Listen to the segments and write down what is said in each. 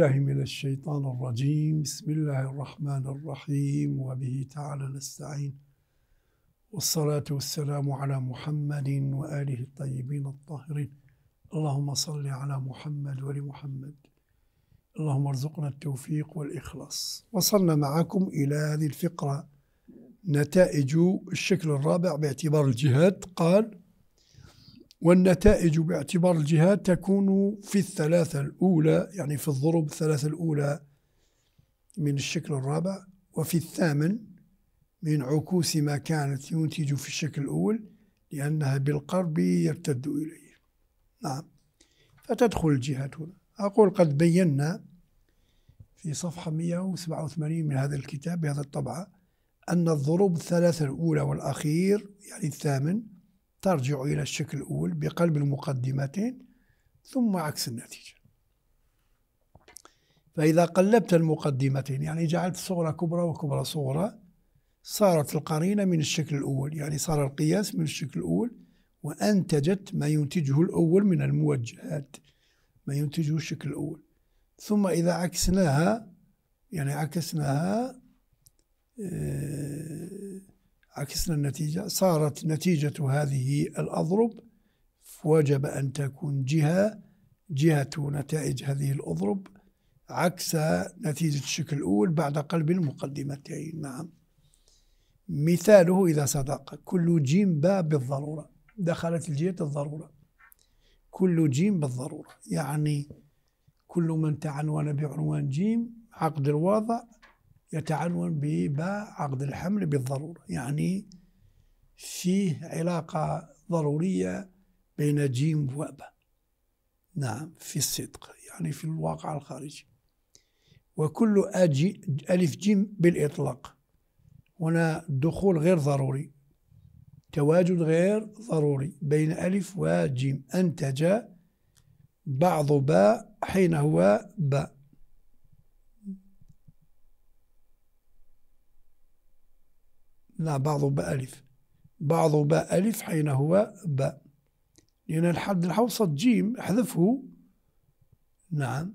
بالله من الشيطان الرجيم بسم الله الرحمن الرحيم وبه تعالى نستعين والصلاة والسلام على محمد وآله الطيبين الطاهرين اللهم صل على محمد ولمحمد اللهم ارزقنا التوفيق والإخلاص وصلنا معكم إلى هذه الفقرة نتائج الشكل الرابع باعتبار الجهاد قال والنتائج باعتبار الجهات تكون في الثلاثة الأولى يعني في الضرب الثلاثة الأولى من الشكل الرابع وفي الثامن من عكوس ما كانت ينتج في الشكل الأول لأنها بالقرب يرتد إليه نعم فتدخل الجهات هنا أقول قد بينا في صفحة 187 من هذا الكتاب بهذا الطبعة أن الضروب الثلاثة الأولى والأخير يعني الثامن ترجع إلى الشكل الأول بقلب المقدمتين ثم عكس النتيجة فإذا قلبت المقدمتين يعني جعلت صغرى كبرى وكبرى صغرى صارت القرينة من الشكل الأول يعني صار القياس من الشكل الأول وأنتجت ما ينتجه الأول من الموجهات ما ينتجه الشكل الأول ثم إذا عكسناها يعني عكسناها آه، عكسنا النتيجة صارت نتيجة هذه الأضرب وجب أن تكون جهة جهة نتائج هذه الأضرب عكس نتيجة الشكل الأول بعد قلب المقدمتين نعم مثاله إذا صدق كل جيم باء بالضرورة دخلت الجهة الضرورة كل جيم بالضرورة يعني كل من تعنون بعنوان جيم عقد الواضع يتعنون عقد الحمل بالضرورة يعني فيه علاقة ضرورية بين جيم وأبا نعم في الصدق يعني في الواقع الخارجي وكل أجي ألف جيم بالإطلاق هنا الدخول غير ضروري تواجد غير ضروري بين ألف وجيم أنتج بعض باء حين هو باء لا بعض باء ألف بعض باء ألف حين هو باء لأن الحد الحوسط جيم احذفه نعم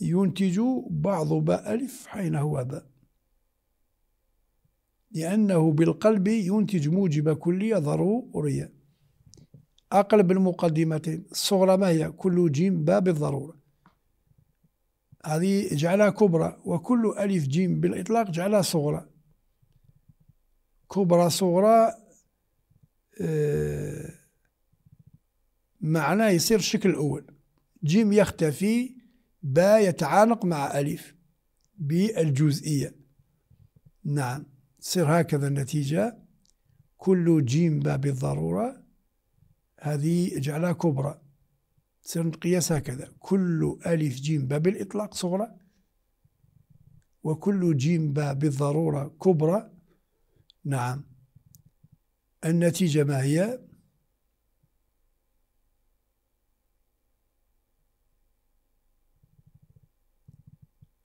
ينتج بعض باء ألف حين هو باء لأنه بالقلب ينتج موجب كلية ضرورية أقلب المقدمتين الصغرى ما هي كل جيم باء بالضرورة هذه جعلها كبرى وكل ألف جيم بالإطلاق جعلها صغرى كبرى صغرى آه، معناه يصير الشكل الأول جيم يختفي با يتعانق مع ألف بالجزئية نعم تصير هكذا النتيجة كل جيم با بالضرورة هذه جعلها كبرى تصير نقياس هكذا كل ألف جيم باء بالإطلاق صغرى وكل جيم باء بالضرورة كبرى نعم النتيجة ما هي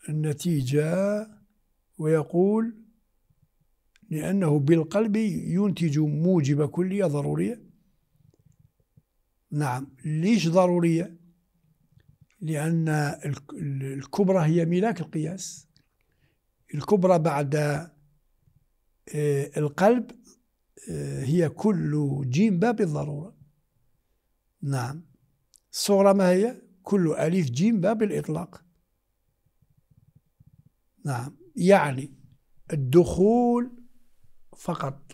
النتيجة ويقول لأنه بالقلب ينتج موجب كلية ضرورية نعم ليش ضرورية لأن الكبرى هي ملاك القياس الكبرى بعد آه، القلب آه، هي كل جيم باب الضرورة نعم الصغرى ما هي كل ألف جيم باب الإطلاق نعم يعني الدخول فقط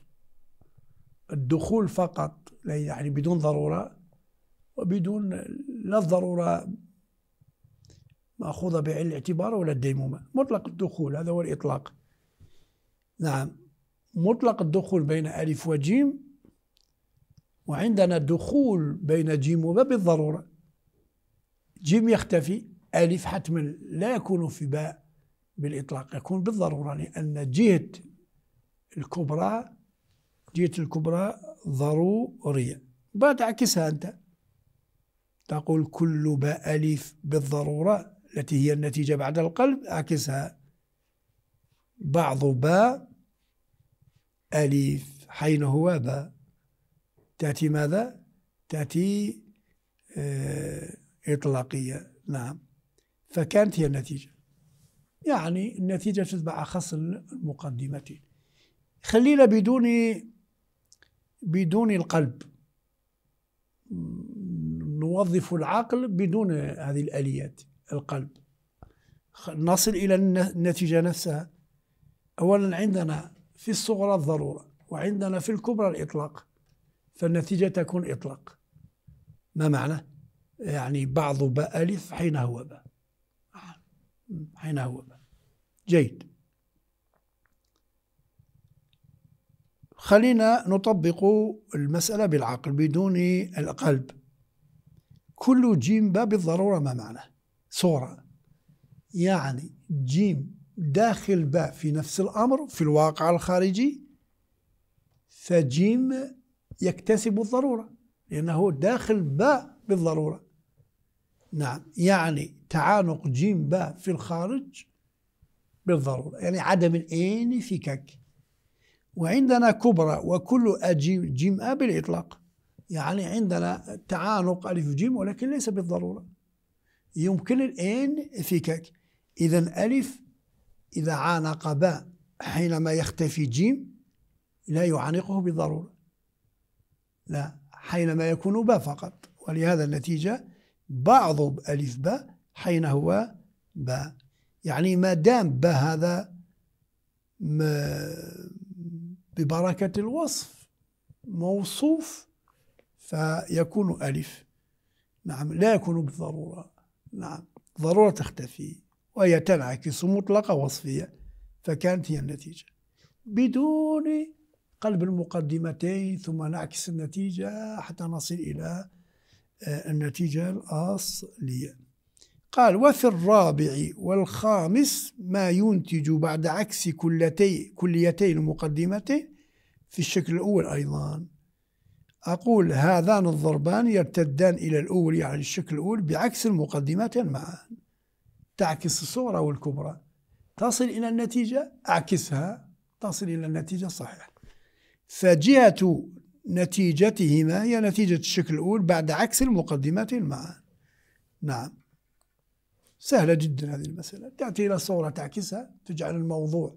الدخول فقط يعني بدون ضرورة وبدون لا الضرورة مأخوذة بعين الاعتبار ولا الديمومة مطلق الدخول هذا هو الإطلاق نعم مطلق الدخول بين ألف وجيم وعندنا دخول بين جيم وباء بالضرورة جيم يختفي ألف حتما لا يكون في باء بالإطلاق يكون بالضرورة لأن جهة الكبرى جهة الكبرى ضرورية تعكسها أنت تقول كل باء ألف بالضرورة التي هي النتيجة بعد القلب أعكسها بعض باء ألف حين هو باء تأتي ماذا؟ تأتي آه، إطلاقية نعم فكانت هي النتيجة يعني النتيجة تتبع أخص المقدمة خلينا بدون بدون القلب نوظف العقل بدون هذه الآليات القلب نصل إلى النتيجة نفسها أولا عندنا في الصغرى الضرورة وعندنا في الكبرى الإطلاق فالنتيجة تكون إطلاق ما معنى؟ يعني بعض باء ألف حين هو باء حين هو باء جيد خلينا نطبق المسألة بالعقل بدون القلب كل جيم باء بالضرورة ما معناه صورة يعني جيم داخل باء في نفس الأمر في الواقع الخارجي فجيم يكتسب الضرورة لأنه داخل باء بالضرورة نعم يعني تعانق جيم باء في الخارج بالضرورة يعني عدم الإين في كك وعندنا كبرى وكل أجيم جيم أ بالإطلاق يعني عندنا تعانق ألف جيم ولكن ليس بالضرورة يمكن الآن فكاك إذا ألف إذا عانق باء حينما يختفي جيم لا يعانقه بالضرورة لا حينما يكون باء فقط ولهذا النتيجة بعض ألف باء حين هو باء يعني ما دام باء هذا ببركة الوصف موصوف فيكون ألف نعم لا يكون بالضرورة نعم ضرورة تختفي وهي تنعكس مطلقة وصفية فكانت هي النتيجة بدون قلب المقدمتين ثم نعكس النتيجة حتى نصل إلى آه، النتيجة الأصلية قال وفي الرابع والخامس ما ينتج بعد عكس كلتي كليتي المقدمتين في الشكل الأول أيضا أقول هذان الضربان يرتدان إلى الأول يعني الشكل الأول بعكس المقدمات معا تعكس الصورة والكبرى تصل إلى النتيجة أعكسها تصل إلى النتيجة الصحيحة فجهة نتيجتهما هي نتيجة الشكل الأول بعد عكس المقدمات معا نعم سهلة جدا هذه المسألة تأتي إلى الصورة تعكسها تجعل الموضوع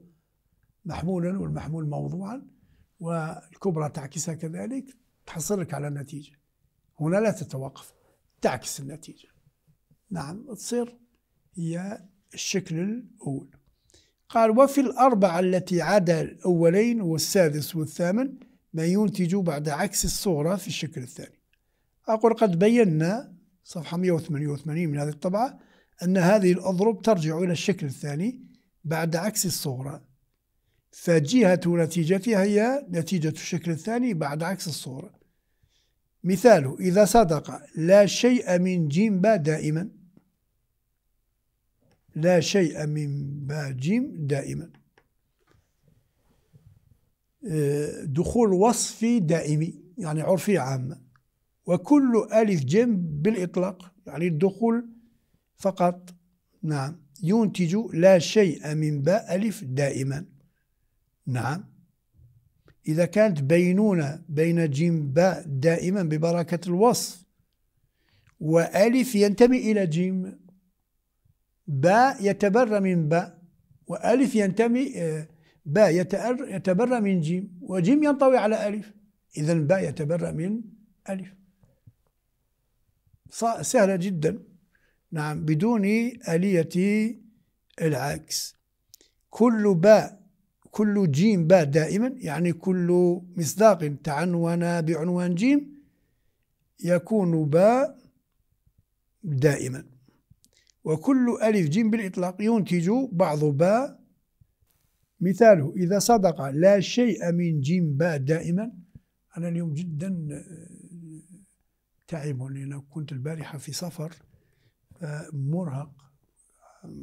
محمولا والمحمول موضوعا والكبرى تعكسها كذلك تحصلك على نتيجة هنا لا تتوقف تعكس النتيجة نعم تصير هي الشكل الأول قال وفي الأربعة التي عدا الأولين والسادس والثامن ما ينتج بعد عكس الصورة في الشكل الثاني أقول قد بينا صفحة 188 من هذه الطبعة أن هذه الأضرب ترجع إلى الشكل الثاني بعد عكس الصورة فجهة نتيجتها هي نتيجة الشكل الثاني بعد عكس الصورة مثاله إذا صدق لا شيء من جيم با دائما لا شيء من با جيم دائما آه، دخول وصفي دائمي يعني عرفي عام وكل ألف جيم بالإطلاق يعني الدخول فقط نعم ينتج لا شيء من باء ألف دائما نعم إذا كانت بينونة بين جيم باء دائما ببركة الوصف وألف ينتمي إلى جيم باء يتبرى من باء وألف ينتمي آه، باء يتبرى من جيم وجيم ينطوي على ألف إذا باء يتبرى من ألف سهلة جدا نعم بدون آلية العكس كل باء كل جيم باء دائما يعني كل مصداق تعنون بعنوان جيم يكون باء دائما وكل ألف جيم بالإطلاق ينتج بعض باء مثاله إذا صدق لا شيء من جيم باء دائما أنا اليوم جدا آه، تعب لأن كنت البارحة في سفر آه، مرهق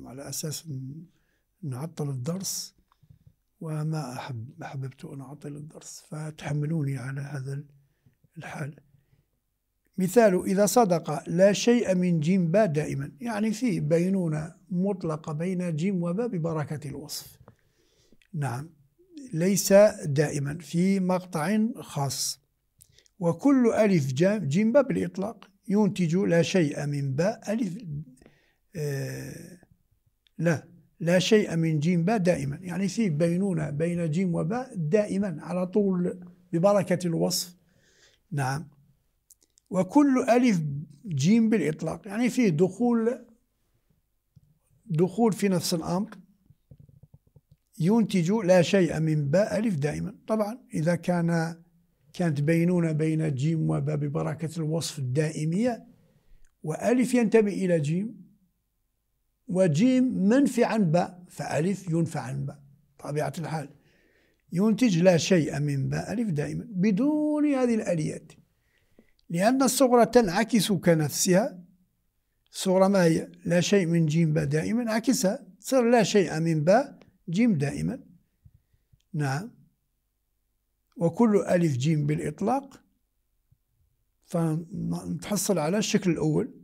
على أساس نعطل الدرس وما أحب أحببت أن أعطي الدرس فتحملوني على هذا الحال مثال إذا صدق لا شيء من جيم با دائما يعني فيه بينونة مطلقة بين جيم وباء ببركة الوصف نعم ليس دائما في مقطع خاص وكل ألف جيم با بالإطلاق ينتج لا شيء من باء ألف آه لا لا شيء من جيم باء دائما يعني في بينونة بين جيم وباء دائما على طول ببركة الوصف نعم وكل ألف جيم بالإطلاق يعني فيه دخول دخول في نفس الأمر ينتج لا شيء من باء ألف دائما طبعا إذا كان كانت بينونة بين جيم وباء ببركة الوصف الدائمية وألف ينتمي إلى جيم وجيم منفي عن باء فألف ينفع عن باء طبيعة الحال ينتج لا شيء من باء ألف دائما بدون هذه الآليات لأن الصغرى تنعكس كنفسها صغرى ما هي لا شيء من جيم باء دائما عكسها تصير لا شيء من باء جيم دائما نعم وكل ألف جيم بالإطلاق فنتحصل على الشكل الأول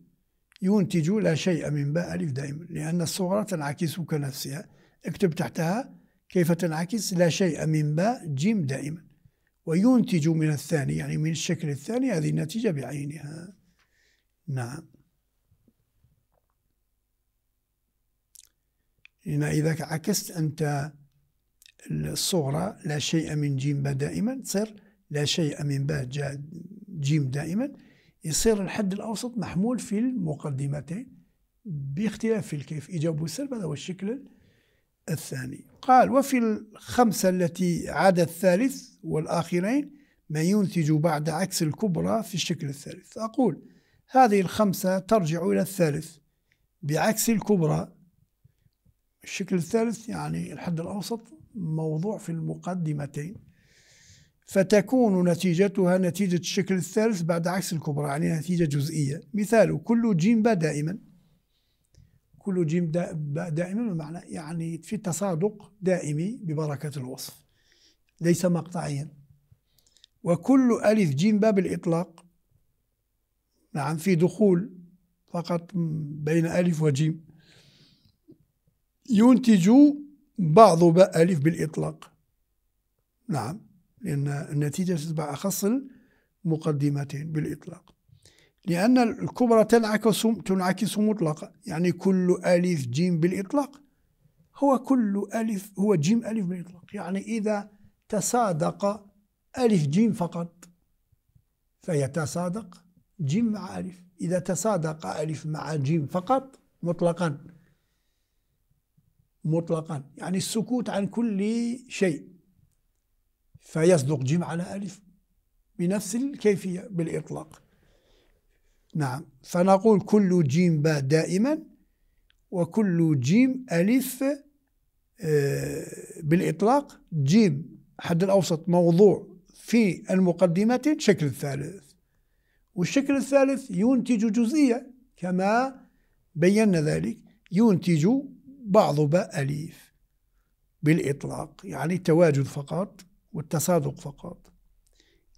ينتج لا شيء من باء ألف دائما لأن الصغرى تنعكس كنفسها اكتب تحتها كيف تنعكس لا شيء من باء جيم دائما وينتج من الثاني يعني من الشكل الثاني هذه النتيجة بعينها نعم هنا إذا عكست أنت الصغرى لا شيء من جيم باء دائما تصير لا شيء من باء جيم دائما يصير الحد الأوسط محمول في المقدمتين باختلاف الكيف إيجاب والسلب هذا هو الشكل الثاني قال وفي الخمسة التي عدا الثالث والآخرين ما ينتج بعد عكس الكبرى في الشكل الثالث أقول هذه الخمسة ترجع إلى الثالث بعكس الكبرى الشكل الثالث يعني الحد الأوسط موضوع في المقدمتين فتكون نتيجتها نتيجة الشكل الثالث بعد عكس الكبرى يعني نتيجة جزئية مثال كل جيم باء دائما كل جيم باء دائما بمعنى يعني في تصادق دائمي ببركة الوصف ليس مقطعيا وكل ألف جيم باء بالإطلاق نعم في دخول فقط بين ألف وجيم ينتج بعض باء ألف بالإطلاق نعم لأن النتيجة تتبع أخص المقدمتين بالإطلاق لأن الكبرى تنعكس تنعكس مطلقا يعني كل ألف جيم بالإطلاق هو كل ألف هو جيم ألف بالإطلاق يعني إذا تصادق ألف جيم فقط فيتصادق جيم مع ألف إذا تصادق ألف مع جيم فقط مطلقا مطلقا يعني السكوت عن كل شيء فيصدق جيم على ألف بنفس الكيفية بالإطلاق نعم فنقول كل جيم باء دائما وكل جيم ألف آه، بالإطلاق جيم حد الأوسط موضوع في المقدمتين شكل الثالث والشكل الثالث ينتج جزئية كما بينا ذلك ينتج بعض باء أليف بالإطلاق يعني تواجد فقط والتصادق فقط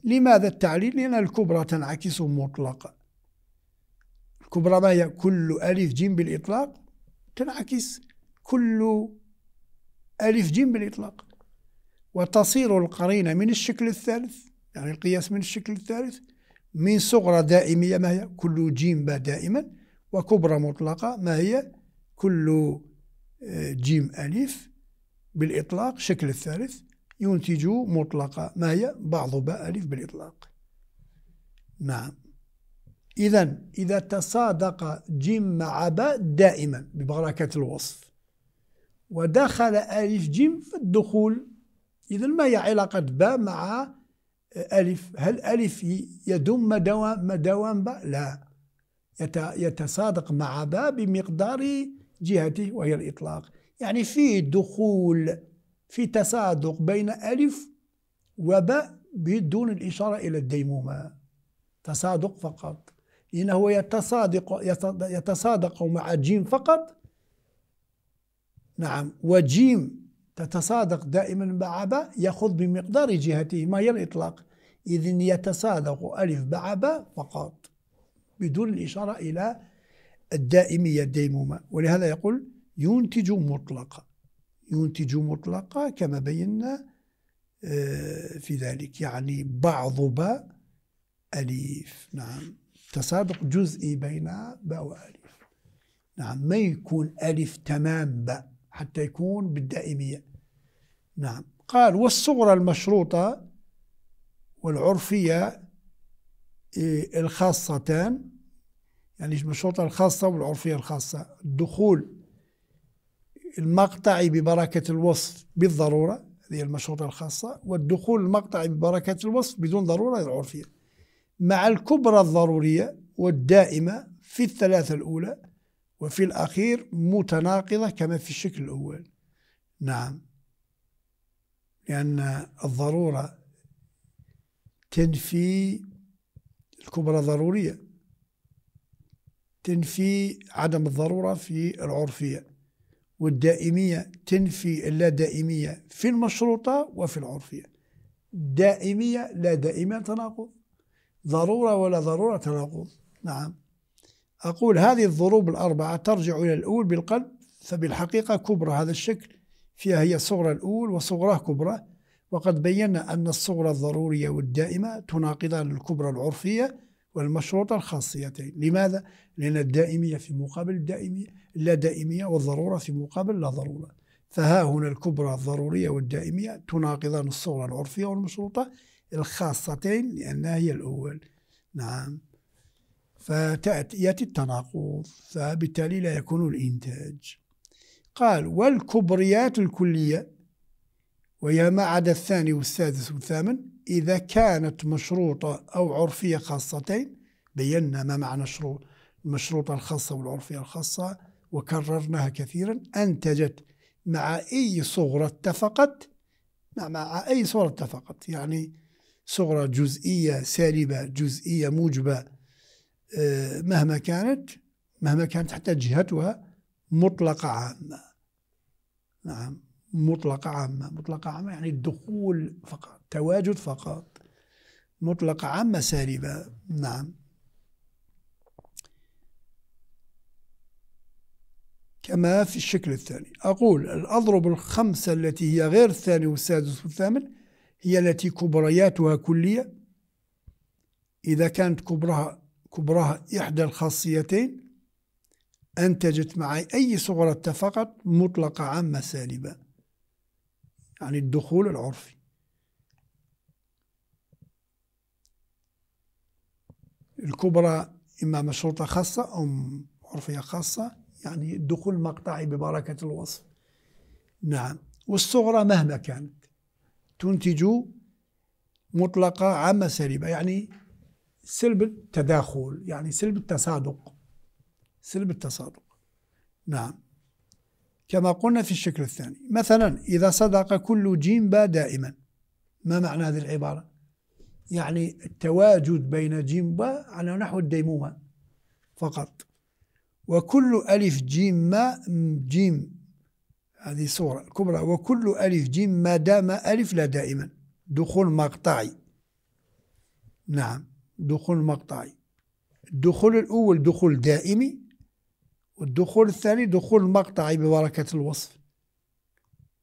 لماذا التعليل؟ لأن الكبرى تنعكس مطلقا الكبرى ما هي كل ألف جيم بالإطلاق تنعكس كل ألف جيم بالإطلاق وتصير القرينة من الشكل الثالث يعني القياس من الشكل الثالث من صغرى دائمية ما هي كل جيم دائما وكبرى مطلقة ما هي كل آه، جيم ألف بالإطلاق شكل الثالث ينتج مطلقة ما هي بعض باء ألف بالإطلاق نعم إذا إذا تصادق جيم مع باء دائما ببركة الوصف ودخل ألف جيم في الدخول إذا ما هي علاقة باء مع ألف هل ألف يدم دوام دوام باء لا يتصادق مع باء بمقدار جهته وهي الإطلاق يعني فيه دخول في تصادق بين ألف وباء بدون الإشارة إلى الديمومة تصادق فقط إنه يتصادق يتصادق مع جيم فقط نعم وجيم تتصادق دائما مع باء يأخذ بمقدار جهته ما هي الإطلاق إذن يتصادق ألف مع باء فقط بدون الإشارة إلى الدائمية الديمومة ولهذا يقول ينتج مطلقا ينتج مطلقة كما بينا آه، في ذلك يعني بعض باء أليف نعم تسابق جزئي بين باء وأليف نعم ما يكون ألف تمام باء حتى يكون بالدائمية نعم قال والصغرى المشروطة والعرفية آه، الخاصتان يعني المشروطة الخاصة والعرفية الخاصة الدخول المقطعي ببركة الوصف بالضرورة هذه المشروطة الخاصة والدخول المقطعي ببركة الوصف بدون ضرورة العرفية مع الكبرى الضرورية والدائمة في الثلاثة الأولى وفي الأخير متناقضة كما في الشكل الأول نعم لأن الضرورة تنفي الكبرى ضرورية تنفي عدم الضرورة في العرفية والدائمية تنفي اللادائمية في المشروطة وفي العرفية دائمية لا دائمة تناقض ضرورة ولا ضرورة تناقض نعم أقول هذه الضروب الأربعة ترجع إلى الأول بالقلب فبالحقيقة كبرى هذا الشكل فيها هي الصغرى الأول وصغرى كبرى وقد بينا أن الصغرى الضرورية والدائمة تناقضان الكبرى العرفية والمشروطة الخاصيتين لماذا؟ لأن الدائمية في مقابل الدائمية لا دائمية والضرورة في مقابل لا ضرورة فها هنا الكبرى الضرورية والدائمية تناقضان الصورة العرفية والمشروطة الخاصتين لأنها هي الأول نعم فتأتي التناقض فبالتالي لا يكون الإنتاج قال والكبريات الكلية وهي ما عدا الثاني والسادس والثامن إذا كانت مشروطة أو عرفية خاصتين بينا ما معنى شروط المشروطة الخاصة والعرفية الخاصة وكررناها كثيرا أنتجت مع أي صورة اتفقت مع مع أي صورة اتفقت يعني صورة جزئية سالبة جزئية موجبة آه، مهما كانت مهما كانت حتى جهتها مطلقة عامة نعم مطلقة عامة مطلقة عامة يعني الدخول فقط تواجد فقط مطلقة عامة سالبة نعم كما في الشكل الثاني أقول الأضرب الخمسة التي هي غير الثاني والسادس والثامن هي التي كبرياتها كلية إذا كانت كبرها كبرها إحدى الخاصيتين أنتجت مع أي صغرى اتفقت مطلقة عامة سالبة يعني الدخول العرفي الكبرى إما مشروطة خاصة أو عرفية خاصة يعني الدخول مقطعي ببركة الوصف نعم والصغرى مهما كانت تنتج مطلقة عامة سلبة يعني سلب التداخل يعني سلب التصادق سلب التصادق نعم كما قلنا في الشكل الثاني مثلا إذا صدق كل جيم با دائما ما معنى هذه العبارة يعني التواجد بين جيم با على نحو الديمومة فقط وكل ألف جيم ما جيم هذه صورة كبرى وكل ألف جيم ما دام ألف لا دائما دخول مقطعي نعم دخول مقطعي الدخول الأول دخول دائمي والدخول الثاني دخول مقطعي ببركة الوصف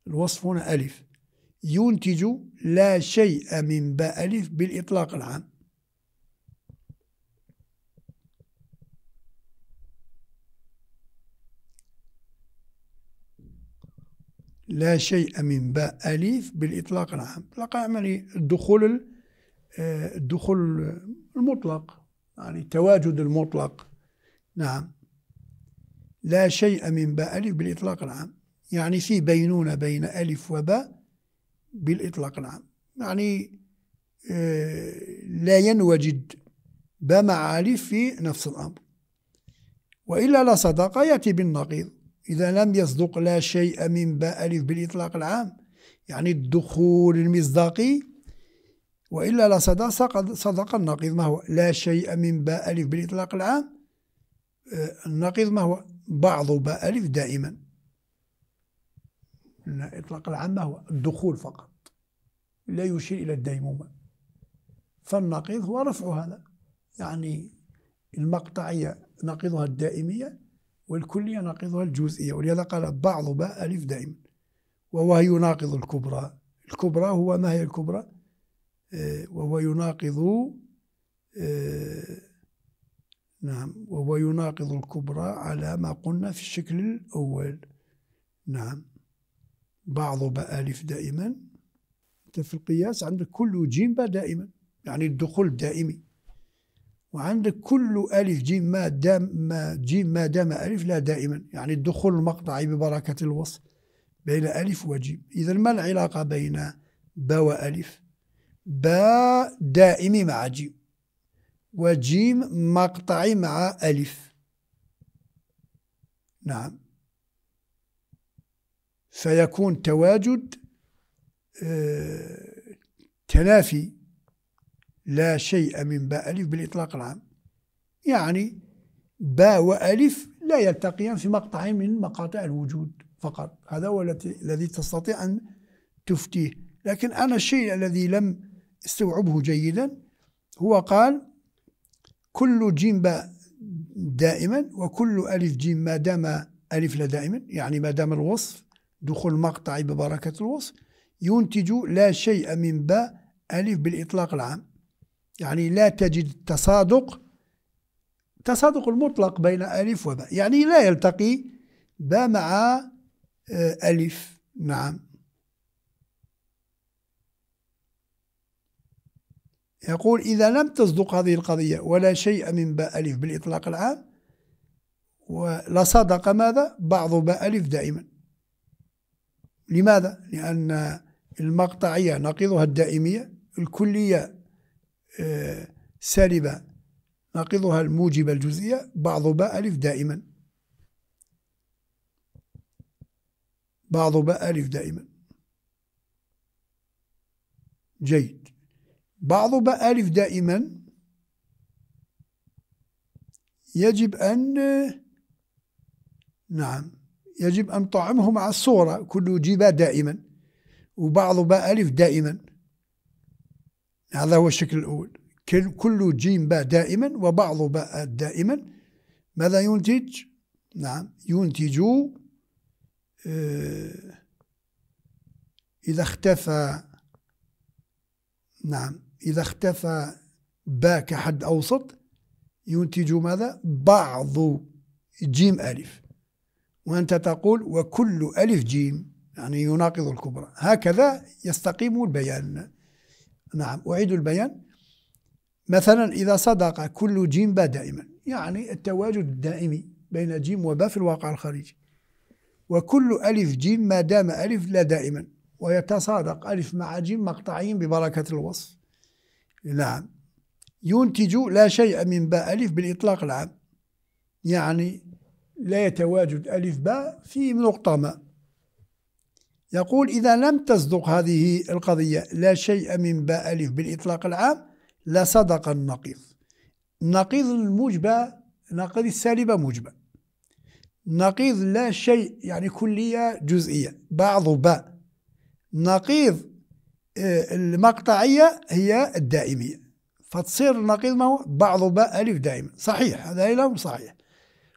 الوصف هنا ألف ينتج لا شيء من باء ألف بالإطلاق العام لا شيء من باء أليف بالإطلاق العام الإطلاق العام يعني الدخول آه، الدخول المطلق يعني التواجد المطلق نعم لا شيء من باء ألف بالإطلاق العام يعني في بينونة بين ألف وباء بالإطلاق العام يعني آه، لا ينوجد باء مع ألف في نفس الأمر وإلا لا صداقة يأتي بالنقيض إذا لم يصدق لا شيء من باء ألف بالإطلاق العام يعني الدخول المصداقي وإلا لا صدق النقيض ما هو لا شيء من باء ألف بالإطلاق العام آه، النقيض ما هو بعض باء ألف دائما الإطلاق العام ما هو الدخول فقط لا يشير إلى الديمومة فالنقيض هو رفع هذا يعني المقطعية نقيضها الدائمية والكلية ناقضها الجزئية ولهذا قال بعض باء ألف دائما وهو يناقض الكبرى الكبرى هو ما هي الكبرى آه، وهو يناقض آه، نعم وهو يناقض الكبرى على ما قلنا في الشكل الأول نعم بعض باء الف دائما أنت في القياس عندك كل جيم باء دائما يعني الدخول الدائمي وعندك كل ألف جيم ما دام ما جيم ما دام ألف لا دائما يعني الدخول المقطعي ببركة الوصل بين ألف وجيم إذا ما العلاقة بين با وألف با دائمي مع جيم وجيم مقطعي مع ألف نعم فيكون تواجد آه، تنافي لا شيء من باء ألف بالإطلاق العام يعني باء وألف لا يلتقيان في مقطع من مقاطع الوجود فقط هذا هو الذي تستطيع أن تفتيه لكن أنا الشيء الذي لم استوعبه جيدا هو قال كل جيم باء دائما وكل ألف جيم ما دام ألف لا دائما يعني ما دام الوصف دخول مقطعي ببركة الوصف ينتج لا شيء من باء ألف بالإطلاق العام يعني لا تجد التصادق تصادق المطلق بين ألف وباء يعني لا يلتقي باء مع آه، ألف نعم يقول إذا لم تصدق هذه القضية ولا شيء من باء ألف بالإطلاق العام لصدق ماذا؟ بعض باء ألف دائما لماذا؟ لأن المقطعية نقيضها الدائمية الكلية سالبة ناقضها الموجبة الجزئية بعض باء ألف دائما بعض باء ألف دائما جيد بعض باء ألف دائما يجب أن نعم يجب أن طعمه مع الصورة كل جيبا دائما وبعض باء ألف دائما هذا هو الشكل الأول كل جيم باء دائما وبعض باء دائما ماذا ينتج؟ نعم ينتج آه، إذا اختفى نعم إذا اختفى باء كحد أوسط ينتج ماذا؟ بعض جيم ألف وأنت تقول وكل ألف جيم يعني يناقض الكبرى هكذا يستقيم البيان نعم أعيد البيان مثلا إذا صدق كل جيم باء دائما يعني التواجد الدائمي بين جيم وباء في الواقع الخارجي وكل ألف جيم ما دام ألف لا دائما ويتصادق ألف مع جيم مقطعين ببركة الوصف نعم ينتج لا شيء من باء ألف بالإطلاق العام يعني لا يتواجد ألف باء في نقطة ما يقول إذا لم تصدق هذه القضية لا شيء من باء ألف بالإطلاق العام لصدق النقيض النقيض الموجبة النقيض السالبة موجبة نقيض لا شيء يعني كلية جزئية بعض باء نقيض آه، المقطعية هي الدائمية فتصير النقيض ما هو بعض باء ألف دائمة صحيح هذا إلهم صحيح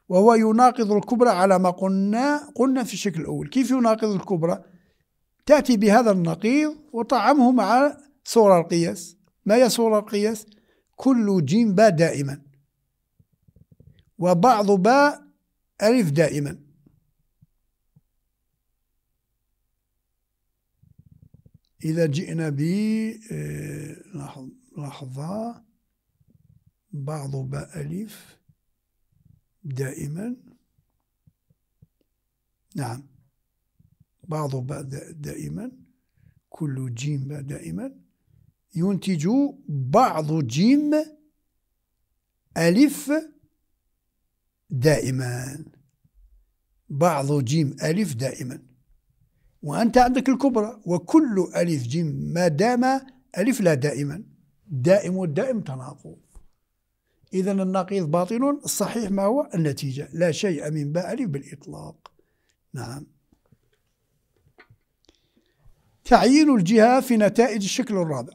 وهو يناقض الكبرى على ما قلنا قلنا في الشكل الأول كيف يناقض الكبرى تأتي بهذا النقيض وطعمه مع صورة القياس ما هي صورة القياس؟ كل جيم باء دائما وبعض باء ألف دائما إذا جئنا ب آه، لحظة بعض باء ألف دائما نعم بعض باء دائما كل جيم باء دائما ينتج بعض جيم ألف دائما بعض جيم ألف دائما وأنت عندك الكبرى وكل ألف جيم ما دام ألف لا دائما دائم والدائم تناقض إذا النقيض باطل الصحيح ما هو النتيجة لا شيء من باء ألف بالإطلاق نعم تعيين الجهة في نتائج الشكل الرابع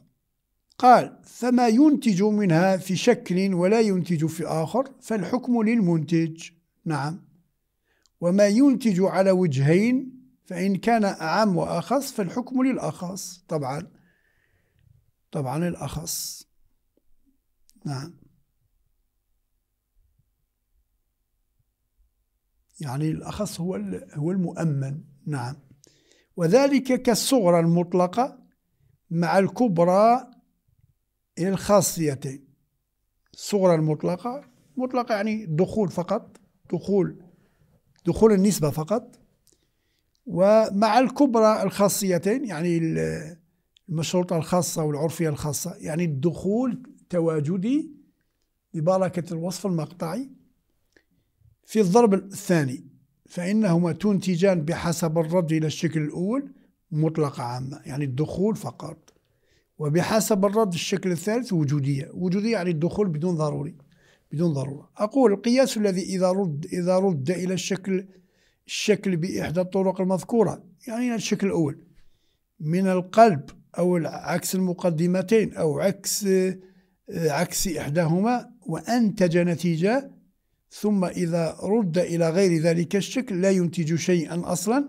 قال فما ينتج منها في شكل ولا ينتج في آخر فالحكم للمنتج نعم وما ينتج على وجهين فإن كان أعم وأخص فالحكم للأخص طبعا طبعا الأخص نعم يعني الأخص هو هو المؤمن نعم وذلك كالصغرى المطلقة مع الكبرى الخاصيتين الصغرى المطلقة مطلقة يعني دخول فقط دخول دخول النسبة فقط ومع الكبرى الخاصيتين يعني المشروطة الخاصة والعرفية الخاصة يعني الدخول تواجدي ببركة الوصف المقطعي في الضرب الثاني فإنهما تنتجان بحسب الرد إلى الشكل الأول مطلقة عامة يعني الدخول فقط وبحسب الرد الشكل الثالث وجودية وجودية يعني الدخول بدون ضروري بدون ضرورة أقول القياس الذي إذا رد إذا رد إلى الشكل الشكل بإحدى الطرق المذكورة يعني إلى الشكل الأول من القلب أو عكس المقدمتين أو عكس آه، عكس إحداهما وأنتج نتيجة ثم إذا رد إلى غير ذلك الشكل لا ينتج شيئا أصلا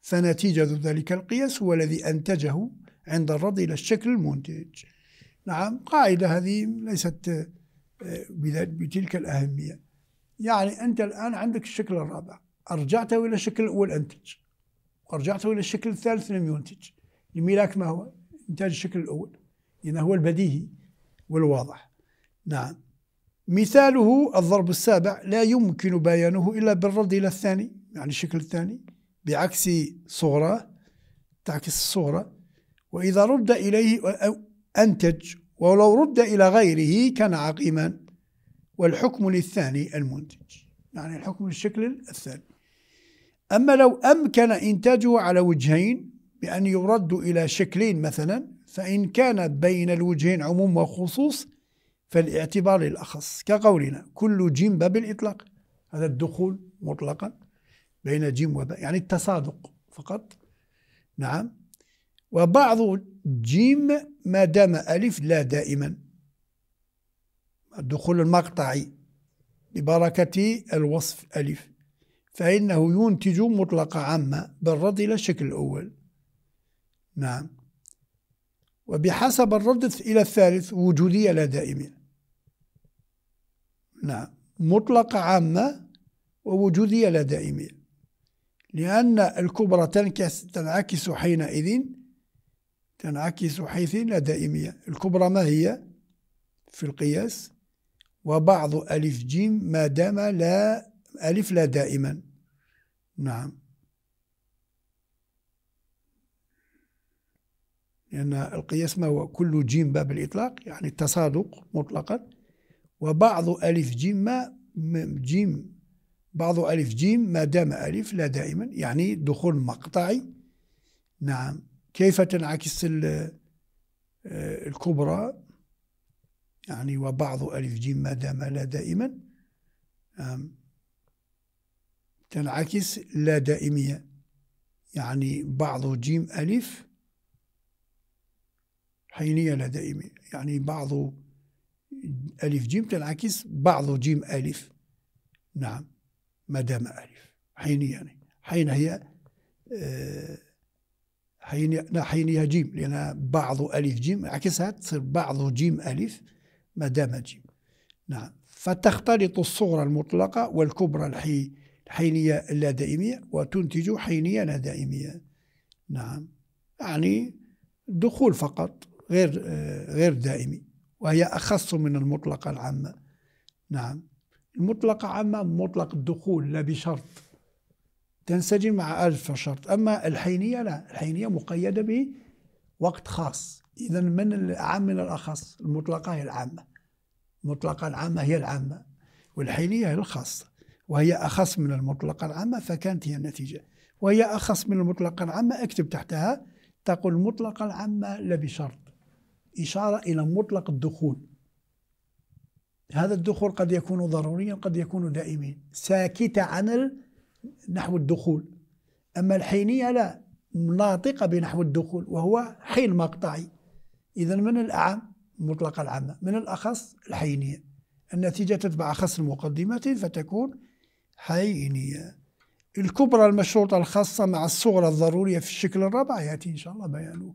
فنتيجة ذلك القياس هو الذي أنتجه عند الرد إلى الشكل المنتج نعم قاعدة هذه ليست آه، بتلك الأهمية يعني أنت الآن عندك الشكل الرابع أرجعته إلى الشكل الأول أنتج أرجعته إلى الشكل الثالث لم ينتج الملاك ما هو إنتاج الشكل الأول لأنه هو البديهي والواضح نعم مثاله الضرب السابع لا يمكن بيانه إلا بالرد إلى الثاني يعني الشكل الثاني بعكس صورة تعكس الصورة وإذا رد إليه أنتج ولو رد إلى غيره كان عقيما والحكم للثاني المنتج يعني الحكم للشكل الثاني أما لو أمكن إنتاجه على وجهين بأن يرد إلى شكلين مثلا فإن كان بين الوجهين عموم وخصوص فالاعتبار للأخص كقولنا كل جيم باب الإطلاق هذا الدخول مطلقا بين جيم وباء يعني التصادق فقط نعم وبعض جيم ما دام ألف لا دائما الدخول المقطعي ببركة الوصف ألف فإنه ينتج مطلقة عامة بالرد إلى الشكل الأول نعم وبحسب الرد إلى الثالث وجودية لا دائمية نعم مطلقة عامة ووجودية لا دائمية لأن الكبرى تنعكس حينئذ تنعكس حيث لا دائمية الكبرى ما هي في القياس وبعض ألف جيم ما دام لا ألف لا دائما نعم لأن القياس ما هو كل جيم باب الإطلاق يعني التصادق مطلقا وبعض ألف جيم ما جيم بعض ألف جيم ما دام ألف لا دائما يعني دخول مقطعي نعم كيف تنعكس آه، الكبرى يعني وبعض ألف جيم ما دام لا دائما نعم تنعكس لا دائمية يعني بعض جيم ألف حينية لا دائمية يعني بعض ألف جيم تنعكس بعض جيم ألف نعم ما دام ألف حين يعني حين هي آه، حين لا حين هي جيم لأن بعض ألف جيم عكسها تصير بعض جيم ألف ما دام جيم نعم فتختلط الصغرى المطلقة والكبرى الحي الحينية دائمية وتنتج حينية لا دائمية نعم يعني دخول فقط غير آه، غير دائمي وهي أخص من المطلقة العامة نعم المطلقة عامة مطلق الدخول لا بشرط تنسجم مع ألف شرط أما الحينية لا الحينية مقيدة بوقت خاص إذا من العام من الأخص المطلقة هي العامة المطلقة العامة هي العامة والحينية هي الخاصة وهي أخص من المطلقة العامة فكانت هي النتيجة وهي أخص من المطلقة العامة اكتب تحتها تقول المطلقة العامة لا بشرط إشارة إلى مطلق الدخول هذا الدخول قد يكون ضروريا قد يكون دائميا ساكتة عن نحو الدخول أما الحينية لا ناطقة بنحو الدخول وهو حين مقطعي إذا من الأعم مطلق العامة من الأخص الحينية النتيجة تتبع أخص المقدمة فتكون حينية الكبرى المشروطة الخاصة مع الصغرى الضرورية في الشكل الرابع يأتي إن شاء الله بيانه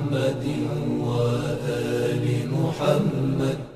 محمد وآل محمد